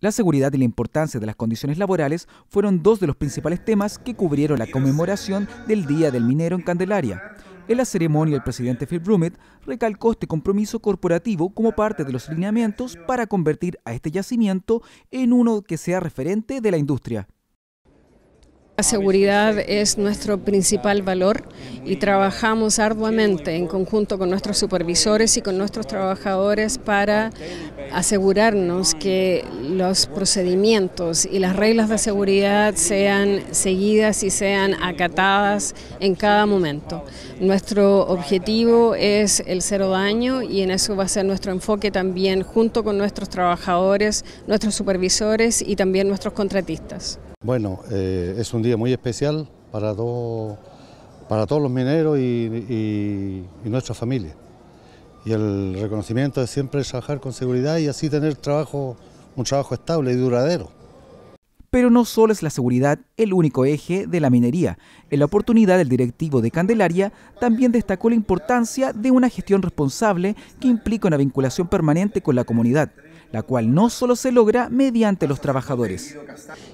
La seguridad y la importancia de las condiciones laborales fueron dos de los principales temas que cubrieron la conmemoración del Día del Minero en Candelaria. En la ceremonia, el presidente Phil Brumet recalcó este compromiso corporativo como parte de los lineamientos para convertir a este yacimiento en uno que sea referente de la industria. La seguridad es nuestro principal valor y trabajamos arduamente en conjunto con nuestros supervisores y con nuestros trabajadores para asegurarnos que los procedimientos y las reglas de seguridad sean seguidas y sean acatadas en cada momento. Nuestro objetivo es el cero daño y en eso va a ser nuestro enfoque también junto con nuestros trabajadores, nuestros supervisores y también nuestros contratistas. Bueno, eh, es un día muy especial para, para todos los mineros y, y, y nuestras familias y el reconocimiento de siempre trabajar con seguridad y así tener trabajo, un trabajo estable y duradero. Pero no solo es la seguridad el único eje de la minería. En la oportunidad, el directivo de Candelaria también destacó la importancia de una gestión responsable que implica una vinculación permanente con la comunidad la cual no solo se logra mediante los trabajadores.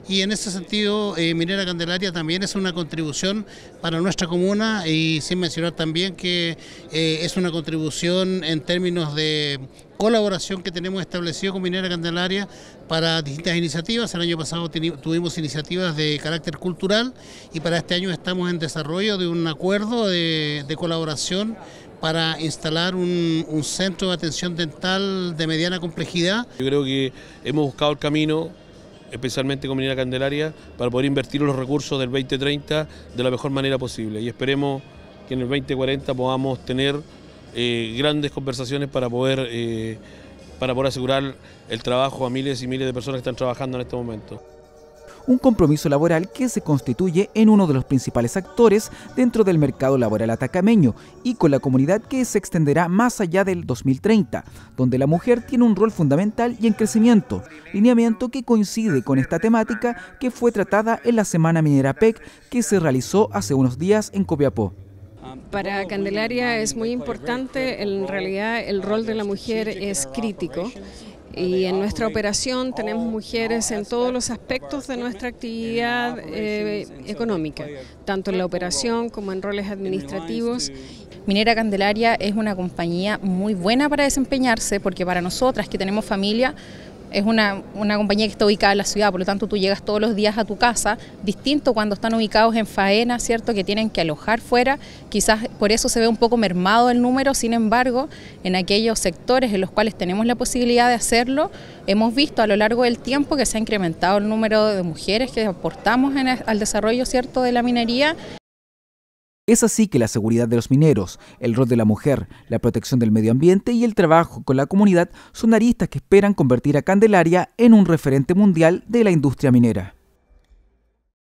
Y en ese sentido, eh, Minera Candelaria también es una contribución para nuestra comuna y sin mencionar también que eh, es una contribución en términos de colaboración que tenemos establecido con Minera Candelaria para distintas iniciativas. El año pasado tuvimos iniciativas de carácter cultural y para este año estamos en desarrollo de un acuerdo de colaboración para instalar un, centro de atención dental de mediana complejidad. Yo creo que hemos buscado el camino, especialmente con Minera Candelaria, para poder invertir los recursos del 2030 de la mejor manera posible y esperemos que en el 2040 podamos tener eh, grandes conversaciones para poder... Eh, para poder asegurar el trabajo a miles y miles de personas que están trabajando en este momento un compromiso laboral que se constituye en uno de los principales actores dentro del mercado laboral atacameño y con la comunidad que se extenderá más allá del 2030, donde la mujer tiene un rol fundamental y en crecimiento, lineamiento que coincide con esta temática que fue tratada en la Semana Minera PEC que se realizó hace unos días en Copiapó. Para Candelaria es muy importante, en realidad el rol de la mujer es crítico y en nuestra operación tenemos mujeres en todos los aspectos de nuestra actividad eh, económica, tanto en la operación como en roles administrativos. Minera Candelaria es una compañía muy buena para desempeñarse porque para nosotras que tenemos familia es una, una, compañía que está ubicada en la ciudad, por lo tanto tú llegas todos los días a tu casa, distinto cuando están ubicados en faena, ¿cierto? Que tienen que alojar fuera, quizás por eso se ve un poco mermado el número, sin embargo, en aquellos sectores en los cuales tenemos la posibilidad de hacerlo, hemos visto a lo largo del tiempo que se ha incrementado el número de mujeres que aportamos en al desarrollo, ¿cierto?, de la minería. Es así que la seguridad de los mineros, el rol de la mujer, la protección del medio ambiente y el trabajo con la comunidad son aristas que esperan convertir a Candelaria en un referente mundial de la industria minera.